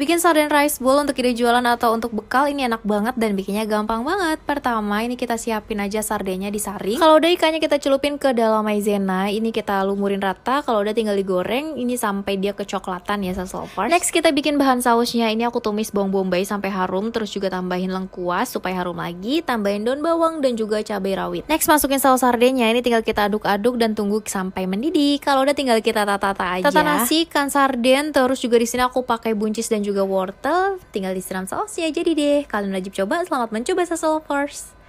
Bikin sarden rice bowl untuk ide jualan atau untuk bekal ini enak banget dan bikinnya gampang banget. Pertama, ini kita siapin aja sardennya disaring. Kalau udah ikannya kita celupin ke dalam maizena, ini kita lumurin rata. Kalau udah tinggal digoreng, ini sampai dia kecoklatan ya saus lovers. Next, kita bikin bahan sausnya. Ini aku tumis bawang bombay sampai harum, terus juga tambahin lengkuas supaya harum lagi, tambahin daun bawang dan juga cabai rawit. Next, masukin saus sardennya. Ini tinggal kita aduk-aduk dan tunggu sampai mendidih. Kalau udah tinggal kita tata-tata aja. Tata nasi, ikan sarden, terus juga di sini aku pakai buncis dan juga juga wortel, tinggal disiram sausnya jadi deh. Kalian wajib coba, selamat mencoba sasolopers.